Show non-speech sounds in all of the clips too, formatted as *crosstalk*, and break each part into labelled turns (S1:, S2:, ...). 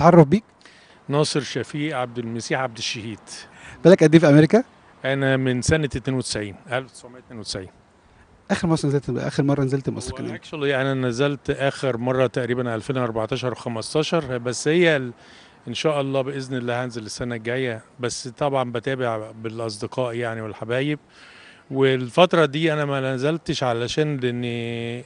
S1: اتعرف بيك
S2: ناصر شفيق عبد المسيح عبد الشهيد
S1: بالك قد ايه في امريكا
S2: انا من سنه 92 1992
S1: اخر مره نزلت اخر مره نزلت مصر كان
S2: اكشولي انا نزلت اخر مره تقريبا 2014 و15 بس هي ال... ان شاء الله باذن الله هنزل السنه الجايه بس طبعا بتابع بالاصدقاء يعني والحبايب والفتره دي انا ما نزلتش علشان لان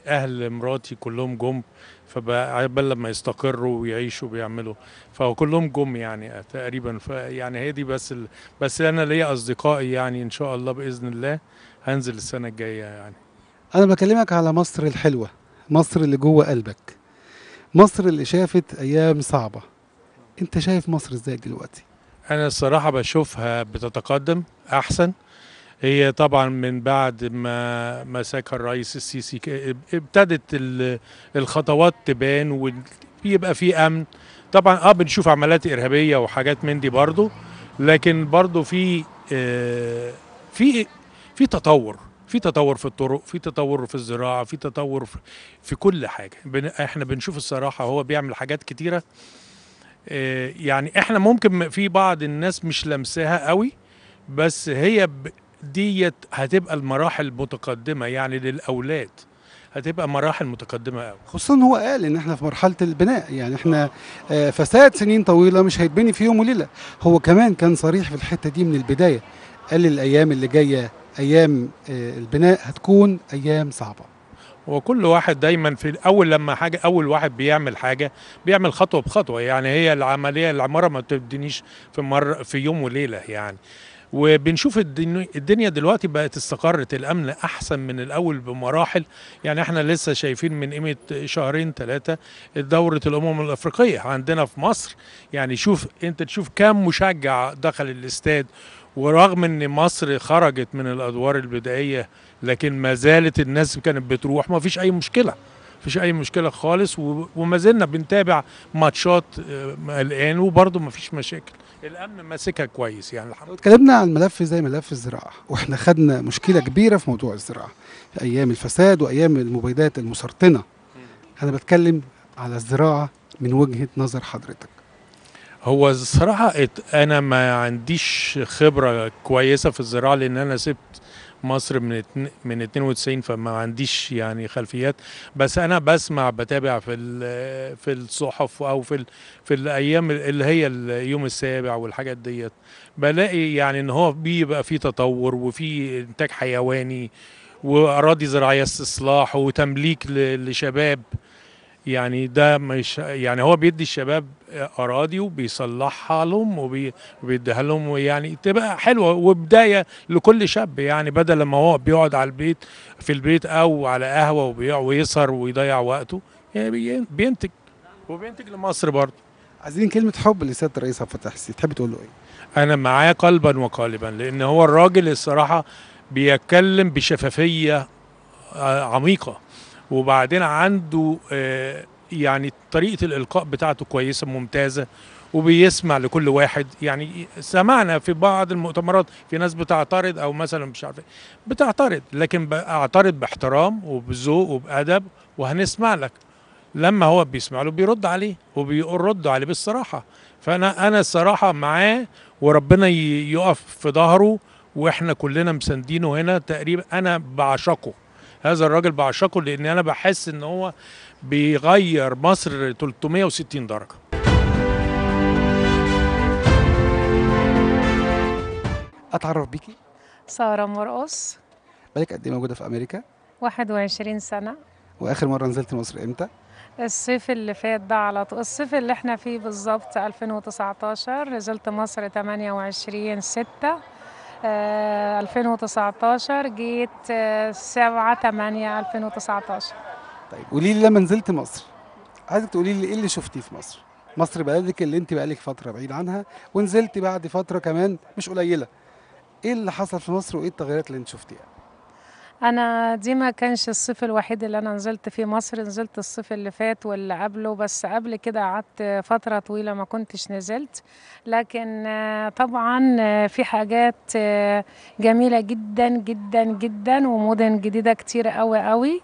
S2: اهل مراتي كلهم جم فبقى لما يستقروا ويعيشوا بيعملوا فكلهم جم يعني تقريبا يعني هي دي بس ال... بس انا ليا اصدقائي يعني ان شاء الله باذن الله هنزل السنه الجايه يعني
S1: انا بكلمك على مصر الحلوه مصر اللي جوه قلبك مصر اللي شافت ايام صعبه انت شايف مصر ازاي دلوقتي
S2: انا الصراحه بشوفها بتتقدم احسن هي طبعا من بعد ما مسكها الرئيس السيسي ابتدت الخطوات تبان ويبقى في امن طبعا اه بنشوف عمليات ارهابيه وحاجات من دي برضو لكن برضو في آه، في في تطور في تطور في الطرق في تطور في الزراعه في تطور في, كل حاجه احنا بنشوف الصراحه هو بيعمل حاجات كتيره آه، يعني احنا ممكن في بعض الناس مش لمساها قوي بس هي ديت هتبقى المراحل متقدمه يعني للاولاد هتبقى مراحل متقدمه قوي
S1: خصوصا هو قال ان احنا في مرحله البناء يعني احنا آه، فساد سنين طويله مش هيتبني في يوم وليله هو كمان كان صريح في الحته دي من البدايه قال الايام اللي جايه ايام آه، البناء هتكون
S2: ايام صعبه وكل واحد دايما في اول لما حاجه اول واحد بيعمل حاجه بيعمل خطوه بخطوه يعني هي العمليه العماره ما بتبدنيش في مر في يوم وليله يعني وبنشوف الدنيا دلوقتي بقت استقرت الامن احسن من الاول بمراحل يعني احنا لسه شايفين من قيمه شهرين ثلاثه دوره الامم الافريقيه عندنا في مصر يعني شوف انت تشوف كم مشجع دخل الاستاد ورغم ان مصر خرجت من الادوار البدائيه لكن ما زالت الناس كانت بتروح ما فيش اي مشكله فيش اي مشكله خالص وما زلنا بنتابع ماتشات آه، الان وبرده ما فيش مشاكل الامن ماسكها كويس يعني الحمد لله
S1: اتكلمنا عن ملف زي ملف الزراعه واحنا خدنا مشكله كبيره في موضوع الزراعه في ايام الفساد وايام المبيدات المسرطنه انا بتكلم على الزراعه من وجهه نظر حضرتك
S2: هو الصراحة انا ما عنديش خبرة كويسة في الزراعة لان انا سبت مصر من من 92 فما عنديش يعني خلفيات بس انا بسمع بتابع في في الصحف او في في الايام اللي هي اليوم السابع والحاجات ديت بلاقي يعني ان هو بيبقى في تطور وفي انتاج حيواني واراضي زراعيه استصلاح وتمليك لشباب يعني ده مش يعني هو بيدي الشباب اراضي وبيصلحها لهم وبيديها لهم ويعني تبقى حلوه وبدايه لكل شاب يعني بدل ما هو بيقعد على البيت في البيت او على قهوه وبيع ويسهر ويضيع وقته يعني بينتج وبينتج لمصر برضه عايزين كلمه حب لسياده الرئيس عبد الفتاح السيسي تحب تقول له ايه؟ انا معاه قلبا وقالبا لان هو الراجل الصراحه بيتكلم بشفافيه عميقه وبعدين عنده آه، يعني طريقه الالقاء بتاعته كويسه ممتازه وبيسمع لكل واحد يعني سمعنا في بعض المؤتمرات في ناس بتعترض او مثلا مش عارف إيه، بتعترض لكن اعترض باحترام وبذوق وبادب وهنسمع لك لما هو بيسمع له بيرد عليه وبيرد عليه بالصراحه فانا انا الصراحه معاه وربنا يقف في ظهره واحنا كلنا مساندينه هنا تقريبا انا بعشقه هذا الراجل بعشقه لان انا بحس ان هو بيغير مصر 360 درجه
S1: اتعرف بيكي
S3: ساره مرقص
S1: بالك قد ايه موجوده في امريكا
S3: 21 سنه
S1: واخر مره نزلت مصر امتى
S3: الصيف اللي فات ده على طول الصيف اللي احنا فيه بالظبط 2019 نزلت مصر 28 6 2019 آه، جيت 7 8 2019
S1: طيب قولي لي لما نزلت مصر عايزك تقولي لي ايه اللي شفتيه في مصر؟ مصر بلدك اللي انت بقالك فتره بعيد عنها ونزلت بعد فتره كمان مش قليله. ايه اللي حصل في مصر وايه التغيرات اللي انت شفتيها؟
S3: انا دي ما كانش الصيف الوحيد اللي انا نزلت فيه مصر نزلت الصيف اللي فات واللي قبله بس قبل كده قعدت فتره طويله ما كنتش نزلت لكن طبعا في حاجات جميله جدا جدا جدا ومدن جديده كتير قوي قوي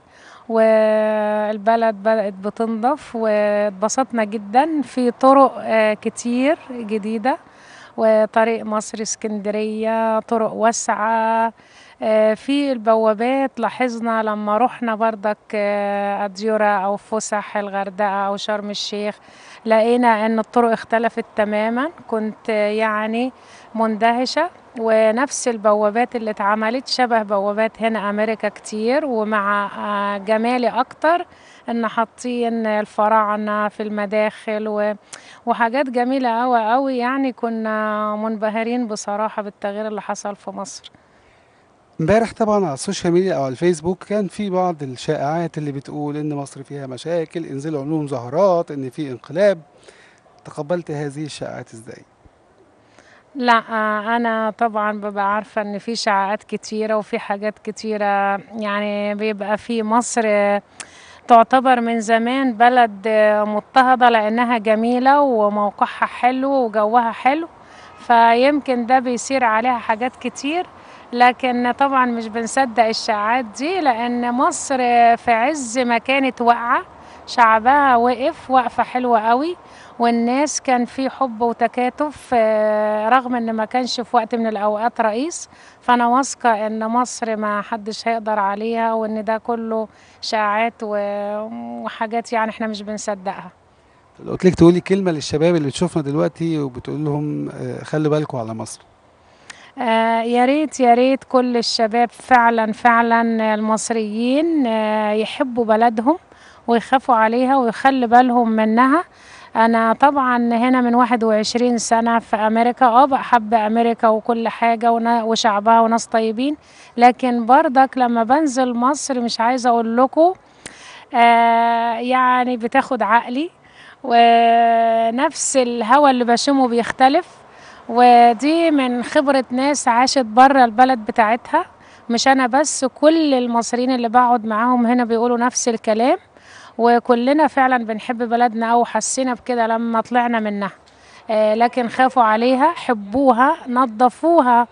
S3: والبلد بدأت بتنضف واتبسطنا جدا في طرق كتير جديدة وطريق مصر اسكندرية طرق واسعة آه، في البوابات لاحظنا لما رحنا برضك آه، أديورة أو فسح الغردقة أو شرم الشيخ لقينا أن الطرق اختلفت تماما كنت آه، يعني مندهشة ونفس البوابات اللي اتعملت شبه بوابات هنا أمريكا كتير ومع جمالي أكتر إن حاطين الفراعنة في المداخل و... وحاجات جميلة أوي أوي يعني كنا منبهرين بصراحة بالتغيير اللي حصل في مصر
S1: امبارح طبعا على السوشيال ميديا او على الفيسبوك كان في بعض الشائعات اللي بتقول ان مصر فيها مشاكل انزلوا علوم مظاهرات ان في انقلاب تقبلت هذه الشائعات ازاي
S3: لا انا طبعا ببقى عارفه ان في شائعات كتيره وفي حاجات كتيره يعني بيبقى في مصر تعتبر من زمان بلد مضطهده لانها جميله وموقعها حلو وجوها حلو فيمكن ده بيصير عليها حاجات كتير لكن طبعا مش بنصدق الشاعات دي لان مصر في عز ما كانت واقعه شعبها وقف وقفه حلوه قوي والناس كان في حب وتكاتف آه، رغم ان ما كانش في وقت من الاوقات رئيس فانا واثقه ان مصر ما حدش هيقدر عليها وان ده كله شاعات وحاجات يعني احنا مش بنصدقها
S1: لو قلت لك تقولي كلمه للشباب اللي بتشوفنا دلوقتي وبتقول لهم آه، خلوا بالكم على مصر
S3: آه، يا ريت يا ريت كل الشباب فعلا فعلا المصريين آه، يحبوا بلدهم ويخافوا عليها ويخلي بالهم منها انا طبعا هنا من 21 سنه في امريكا اه بحب امريكا وكل حاجه وشعبها وناس طيبين لكن برضك لما بنزل مصر مش عايزه اقول لكم آه يعني بتاخد عقلي ونفس الهوا اللي بشمه بيختلف ودي من خبرة ناس عاشت بره البلد بتاعتها مش أنا بس كل المصريين اللي بقعد معاهم هنا بيقولوا نفس الكلام وكلنا فعلا بنحب بلدنا أو حسينا بكده لما طلعنا منها آه، لكن خافوا عليها حبوها نظفوها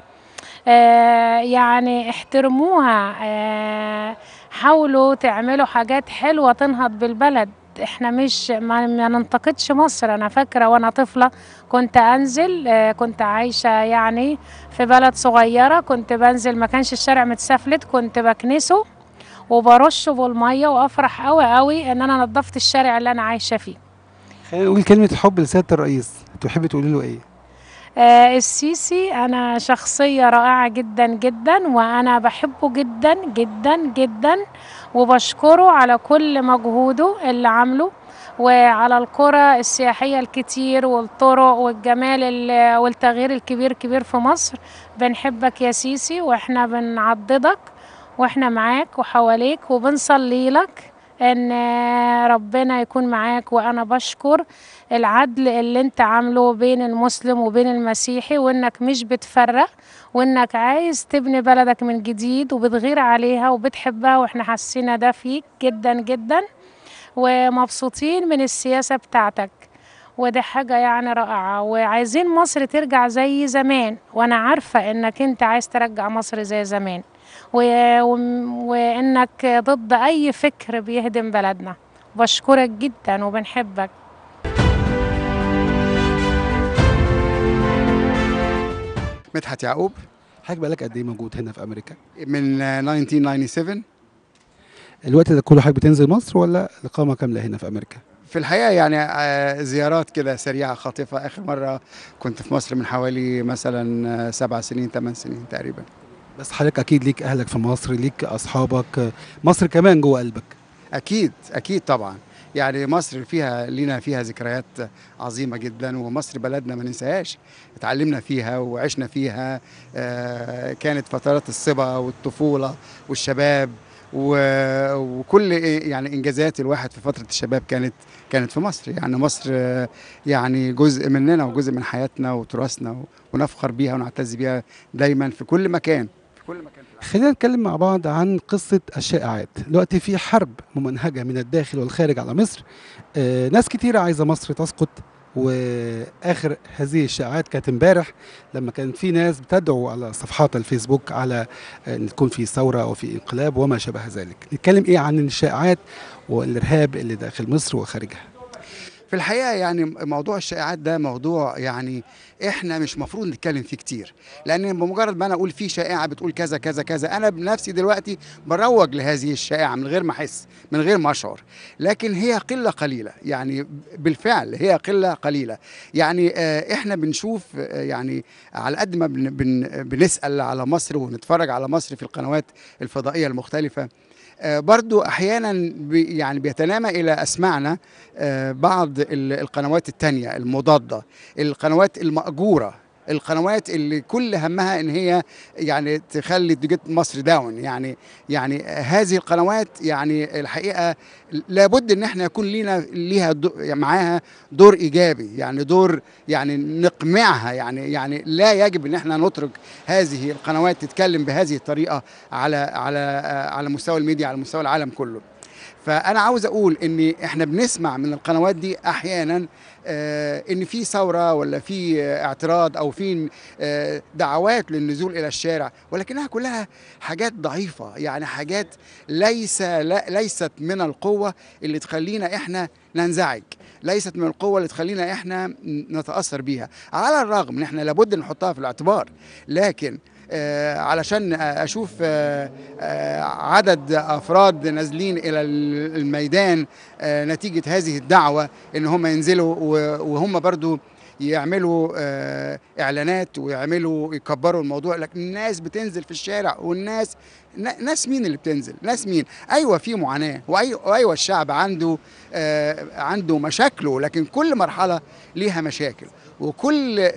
S3: آه، يعني احترموها آه، حاولوا تعملوا حاجات حلوة تنهض بالبلد احنا مش ما, ننتقدش مصر انا فاكره وانا طفله كنت انزل آه، كنت عايشه يعني في بلد صغيره كنت بنزل ما كانش الشارع متسفلت كنت بكنسه وبرشه بالميه وافرح قوي قوي ان انا نظفت الشارع اللي انا عايشه فيه
S1: خلينا نقول كلمه الحب لسياده الرئيس تحبي تقولي له ايه
S3: آه السيسي أنا شخصية رائعة جدا جدا وأنا بحبه جدا جدا جدا وبشكره على كل مجهوده اللي عامله وعلى القرى السياحية الكتير والطرق والجمال والتغيير الكبير كبير في مصر بنحبك يا سيسي واحنا بنعضدك واحنا معاك وحواليك وبنصلي لك ان ربنا يكون معاك وانا بشكر العدل اللي انت عامله بين المسلم وبين المسيحي وانك مش بتفرق وانك عايز تبني بلدك من جديد وبتغير عليها وبتحبها واحنا حاسين ده فيك جدا جدا ومبسوطين من السياسه بتاعتك ودي حاجه يعني رائعه وعايزين مصر ترجع زي زمان وانا عارفه انك انت عايز ترجع مصر زي زمان و... و... وانك ضد اي فكر بيهدم بلدنا بشكرك جدا وبنحبك
S4: مدحت يعقوب حضرتك بقالك قد ايه موجود هنا في امريكا؟ من 1997
S1: الوقت ده كله حضرتك بتنزل مصر ولا الاقامه كامله هنا في امريكا؟
S4: في الحقيقه يعني آه، زيارات كده سريعه خاطفه اخر مره كنت في مصر من حوالي مثلا آه، سبع سنين ثمان سنين تقريبا
S1: بس حضرتك اكيد ليك اهلك في مصر ليك اصحابك آه، مصر
S4: كمان جوه قلبك اكيد اكيد طبعا يعني مصر فيها لينا فيها ذكريات عظيمه جدا ومصر بلدنا ما ننساهاش اتعلمنا فيها وعشنا فيها آه، كانت فترات الصبا والطفوله والشباب وكل يعني انجازات الواحد في فتره الشباب كانت كانت في مصر يعني مصر آه، يعني جزء مننا وجزء من حياتنا وتراثنا ونفخر بيها ونعتز بيها دايما في كل مكان كل مكان خلينا نتكلم مع بعض عن قصه الشائعات
S1: دلوقتي في حرب ممنهجه من الداخل والخارج على مصر آه ناس كتير عايزه مصر تسقط واخر هذه الشائعات كانت امبارح لما كان في ناس بتدعو على صفحات الفيسبوك على آه، ان تكون في ثوره او في انقلاب وما شابه ذلك نتكلم ايه عن الشائعات والارهاب اللي داخل مصر وخارجها
S4: في الحقيقه يعني موضوع الشائعات ده موضوع يعني احنا مش مفروض نتكلم فيه كتير لان بمجرد ما انا اقول في شائعه بتقول كذا كذا كذا انا بنفسي دلوقتي بروج لهذه الشائعه من غير ما احس من غير ما اشعر لكن هي قله قليله يعني بالفعل هي قله قليله يعني آه، احنا بنشوف آه، يعني على قد ما بنسال على مصر ونتفرج على مصر في القنوات الفضائيه المختلفه آه، برضو احيانا بي يعني بيتنامى الى اسماعنا آه، بعض القنوات التانية المضادة القنوات المأجورة القنوات اللي كل همها ان هي يعني تخلي نتيجه مصر داون يعني يعني هذه القنوات يعني الحقيقه لابد ان احنا يكون لينا ليها معاها دور ايجابي يعني دور يعني نقمعها يعني يعني لا يجب ان احنا نترك هذه القنوات تتكلم بهذه الطريقه على على على مستوى الميديا على مستوى العالم كله فانا عاوز اقول ان احنا بنسمع من القنوات دي احيانا آه، ان في ثوره ولا في اعتراض او في آه، دعوات للنزول الى الشارع ولكنها كلها حاجات ضعيفه يعني حاجات ليس ليست من القوه اللي تخلينا احنا ننزعج ليست من القوة اللي تخلينا احنا نتأثر بيها على الرغم ان احنا لابد نحطها في الاعتبار لكن آه، علشان اشوف آه، آه، عدد افراد نازلين الى الميدان نتيجه هذه الدعوه ان هم ينزلوا وهم برضو يعملوا اعلانات ويعملوا يكبروا الموضوع لكن الناس بتنزل في الشارع والناس ناس مين اللي بتنزل ناس مين ايوه في معاناه وايوه الشعب عنده عنده مشاكله لكن كل مرحله ليها مشاكل وكل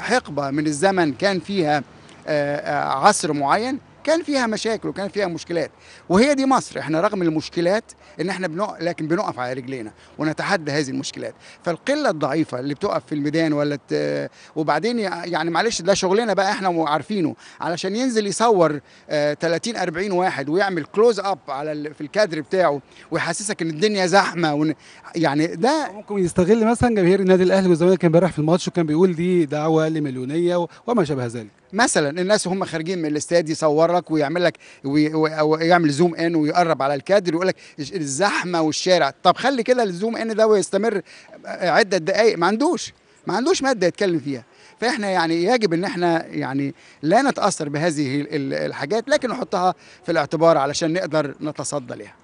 S4: حقبه من الزمن كان فيها آه، آه، عصر معين كان فيها مشاكل وكان فيها مشكلات وهي دي مصر احنا رغم المشكلات ان احنا بنق... لكن بنقف على رجلينا ونتحدى هذه المشكلات فالقله الضعيفه اللي بتقف في الميدان ولا ت... وبعدين يعني معلش ده شغلنا بقى احنا عارفينه علشان ينزل يصور 30 آه، 40 واحد ويعمل كلوز اب على ال... في الكادر بتاعه ويحسسك ان الدنيا زحمه ون... يعني ده ممكن يستغل مثلا جماهير النادي الاهلي والزمالك امبارح في الماتش وكان بيقول دي دعوه لمليونيه و... وما شابه ذلك مثلا الناس هم خارجين من الاستاد يصور لك ويعمل لك ويعمل زوم ان ويقرب على الكادر ويقول لك الزحمه والشارع طب خلي كده الزوم ان ده ويستمر عده دقائق ما عندوش ما عندوش ماده يتكلم فيها فاحنا يعني يجب ان احنا يعني لا نتاثر بهذه الحاجات لكن نحطها في الاعتبار علشان نقدر نتصدى لها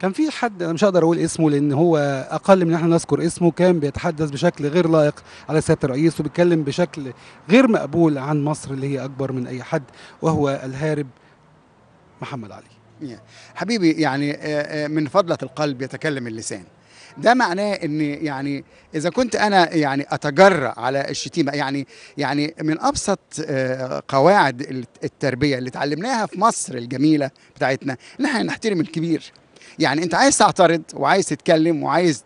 S1: كان في حد انا مش هقدر اقول اسمه لان هو اقل من احنا نذكر اسمه كان بيتحدث بشكل غير لائق على سياده الرئيس وبيتكلم بشكل غير مقبول عن مصر اللي هي اكبر من اي حد وهو
S4: الهارب محمد علي حبيبي يعني آه، آه، من فضله القلب يتكلم اللسان ده معناه ان يعني اذا كنت انا يعني اتجرأ على الشتيمه يعني يعني من ابسط آه، قواعد التربيه اللي اتعلمناها في مصر الجميله بتاعتنا ان احنا نحترم الكبير يعني انت عايز تعترض وعايز تتكلم وعايز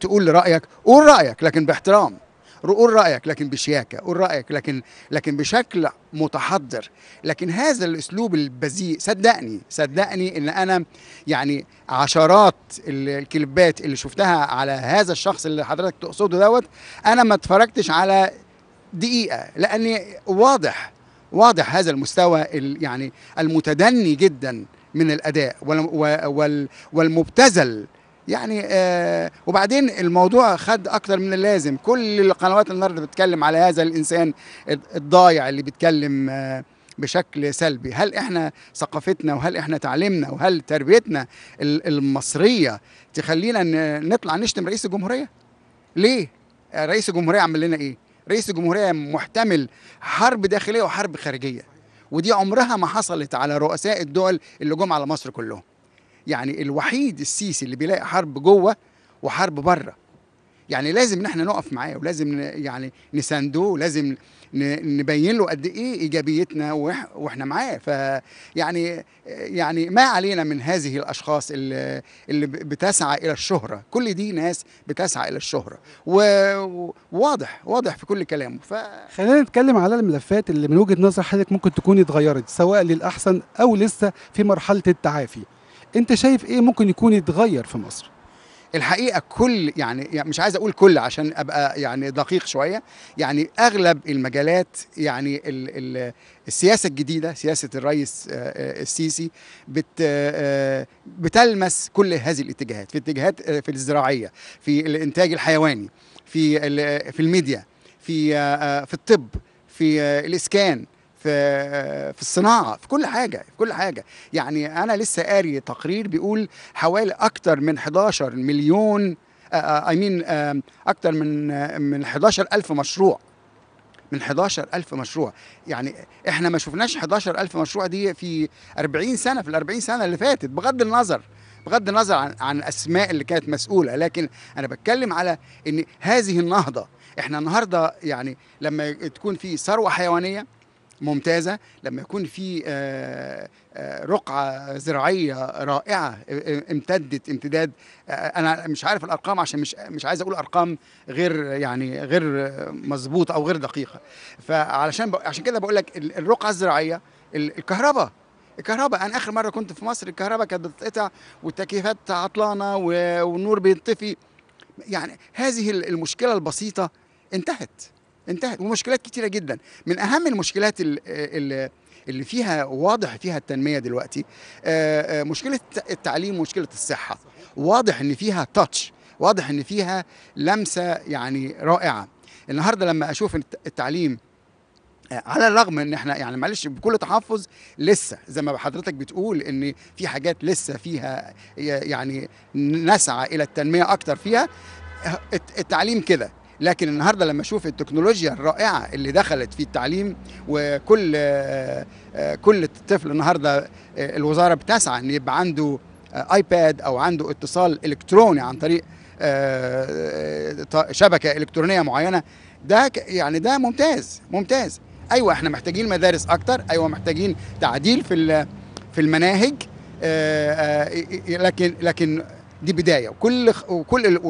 S4: تقول رايك قول رايك لكن باحترام قول رايك لكن بشياكه قول رايك لكن لكن بشكل متحضر لكن هذا الاسلوب البذيء صدقني صدقني ان انا يعني عشرات الكليبات اللي شفتها على هذا الشخص اللي حضرتك تقصده دوت انا ما اتفرجتش على دقيقه لاني واضح واضح هذا المستوى يعني المتدني جدا من الاداء والمبتذل يعني آه وبعدين الموضوع خد اكتر من اللازم كل القنوات النهارده بتتكلم على هذا الانسان الضايع اللي بيتكلم آه بشكل سلبي هل احنا ثقافتنا وهل احنا تعليمنا وهل تربيتنا المصريه تخلينا نطلع نشتم رئيس الجمهوريه ليه رئيس الجمهوريه عمل لنا ايه رئيس الجمهوريه محتمل حرب داخليه وحرب خارجيه ودي عمرها ما حصلت على رؤساء الدول اللي جم على مصر كلهم يعني الوحيد السيسي اللي بيلاقي حرب جوه وحرب بره يعني لازم نحن نقف معاه ولازم يعني نساندوه ولازم نبين له قد ايه ايجابيتنا واحنا معاه فيعني يعني ما علينا من هذه الاشخاص اللي, اللي بتسعى الى الشهره كل دي ناس بتسعى الى الشهره وواضح واضح في كل كلامه ف...
S1: خلينا نتكلم على الملفات اللي من وجهه نظر حضرتك ممكن تكون اتغيرت سواء للاحسن او لسه في مرحله التعافي انت شايف ايه ممكن يكون يتغير في مصر
S4: الحقيقه كل يعني, يعني مش عايز اقول كل عشان ابقى يعني دقيق شويه يعني اغلب المجالات يعني ال ال السياسه الجديده سياسه الرئيس آه، آه، السيسي بت آه، بتلمس كل هذه الاتجاهات في اتجاهات في الزراعيه في الانتاج الحيواني في في الميديا في في الطب في الاسكان في في الصناعه في كل حاجه في كل حاجه يعني انا لسه قاري تقرير بيقول حوالي اكتر من 11 مليون اي آه، آه، مين اكتر من من 11 الف مشروع من 11 الف مشروع يعني احنا ما شفناش 11 الف مشروع دي في 40 سنه في ال 40 سنه اللي فاتت بغض النظر بغض النظر عن عن الاسماء اللي كانت مسؤوله لكن انا بتكلم على ان هذه النهضه احنا النهارده يعني لما تكون في ثروه حيوانيه ممتازه لما يكون في آه، آه، رقعه زراعيه رائعه آه، امتدت امتداد انا مش عارف الارقام عشان مش مش عايز اقول ارقام غير يعني غير مظبوطه او غير دقيقه فعلشان عشان كده بقول لك الرقعه الزراعيه الكهرباء الكهرباء انا اخر مره كنت في مصر الكهرباء كانت بتتقطع والتكييفات عطلانه والنور بينطفي يعني هذه المشكله البسيطه انتهت انتهت ومشكلات كتيره جدا من اهم المشكلات اللي اللي فيها واضح فيها التنميه دلوقتي آه، آه، مشكله التعليم ومشكله الصحه واضح ان فيها تاتش واضح ان فيها لمسه يعني رائعه النهارده لما اشوف التعليم آه، على الرغم ان احنا يعني معلش بكل تحفظ لسه زي ما حضرتك بتقول ان في حاجات لسه فيها يعني نسعى الى التنميه اكتر فيها التعليم كده لكن النهارده لما اشوف التكنولوجيا الرائعه اللي دخلت في التعليم وكل آه، آه، كل طفل النهارده آه، الوزاره بتسعى ان يبقى عنده ايباد او عنده اتصال الكتروني عن طريق شبكه الكترونيه معينه ده يعني ده ممتاز ممتاز ايوه احنا محتاجين مدارس اكتر ايوه محتاجين تعديل في في المناهج لكن لكن دي بدايه وكل وكل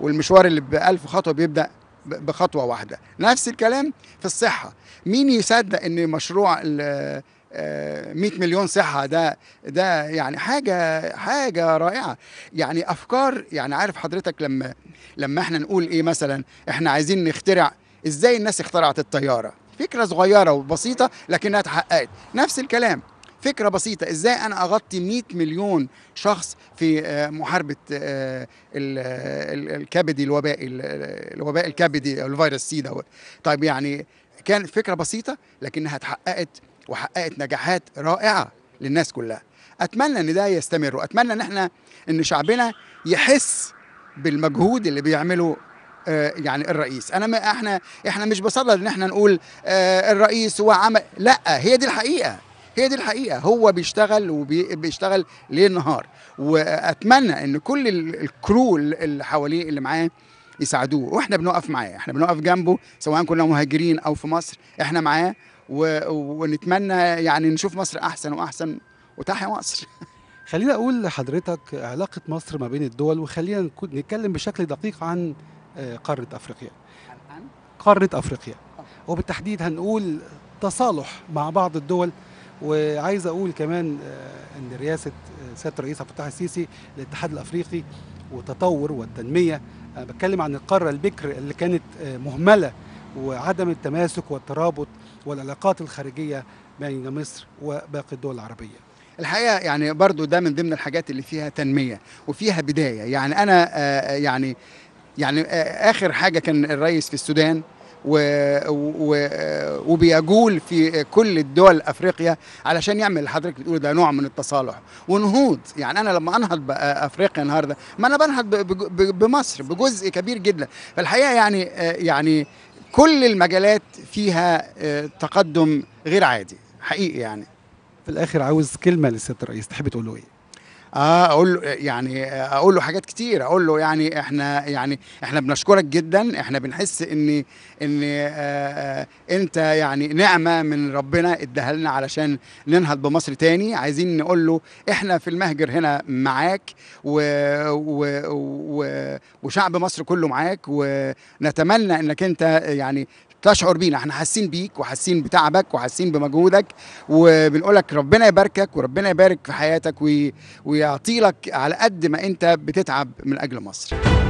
S4: والمشوار اللي ب 1000 خطوه بيبدا بخطوه واحده نفس الكلام في الصحه مين يصدق ان مشروع 100 آه، مليون صحة ده ده يعني حاجة حاجة رائعة يعني أفكار يعني عارف حضرتك لما لما احنا نقول إيه مثلا احنا عايزين نخترع إزاي الناس اخترعت الطيارة فكرة صغيرة وبسيطة لكنها اتحققت نفس الكلام فكره بسيطه ازاي انا اغطي 100 مليون شخص في آه، محاربه آه، آه، الكبدي الوبائي الوباء الكبدي الفيروس سي دوت طيب يعني كانت فكره بسيطه لكنها اتحققت وحققت نجاحات رائعه للناس كلها اتمنى ان ده يستمر واتمنى ان احنا ان شعبنا يحس بالمجهود اللي بيعمله يعني الرئيس انا ما احنا احنا مش بصدد ان احنا نقول الرئيس هو عمل لا هي دي الحقيقه هي دي الحقيقه هو بيشتغل وبيشتغل ليل نهار واتمنى ان كل الكرو اللي حواليه اللي معاه يساعدوه واحنا بنقف معاه احنا بنقف جنبه سواء كنا مهاجرين او في مصر احنا معاه و... ونتمنى يعني نشوف مصر احسن واحسن وتحيا مصر *laughs* خلينا اقول
S1: لحضرتك علاقه مصر ما بين الدول وخلينا نتكلم بشكل دقيق عن آه، قاره افريقيا قاره افريقيا آه. وبالتحديد هنقول تصالح مع بعض الدول وعايز اقول كمان آه، ان رئاسه آه، سياده الرئيس عبد الفتاح السيسي للاتحاد الافريقي والتطور والتنميه انا آه، بتكلم عن القاره البكر اللي كانت مهمله وعدم التماسك والترابط والعلاقات الخارجيه بين مصر وباقي الدول العربيه
S4: الحقيقه يعني برضو ده من ضمن الحاجات اللي فيها تنميه وفيها بدايه يعني انا يعني يعني اخر حاجه كان الرئيس في السودان وبيجول في كل الدول افريقيا علشان يعمل اللي حضرتك بتقوله ده نوع من التصالح ونهوض يعني انا لما انهض بافريقيا النهارده ما انا بنهض بمصر بجزء كبير جدا فالحقيقه يعني يعني كل المجالات فيها آه، تقدم غير عادي حقيقي يعني
S1: في الاخر عاوز كلمه للسيد الرئيس تحب تقول له ايه
S4: آه، اقول له يعني اقول له حاجات كتير اقول له يعني احنا يعني احنا بنشكرك جدا احنا بنحس ان ان آه، آه، انت يعني نعمه من ربنا اداها لنا علشان ننهض بمصر تاني عايزين نقول له احنا في المهجر هنا معاك و و و وشعب مصر كله معاك ونتمنى انك انت يعني تشعر بينا احنا حاسين بيك وحاسين بتعبك وحاسين بمجهودك وبنقول لك ربنا يباركك وربنا يبارك في حياتك ويعطي لك على قد ما انت بتتعب من اجل مصر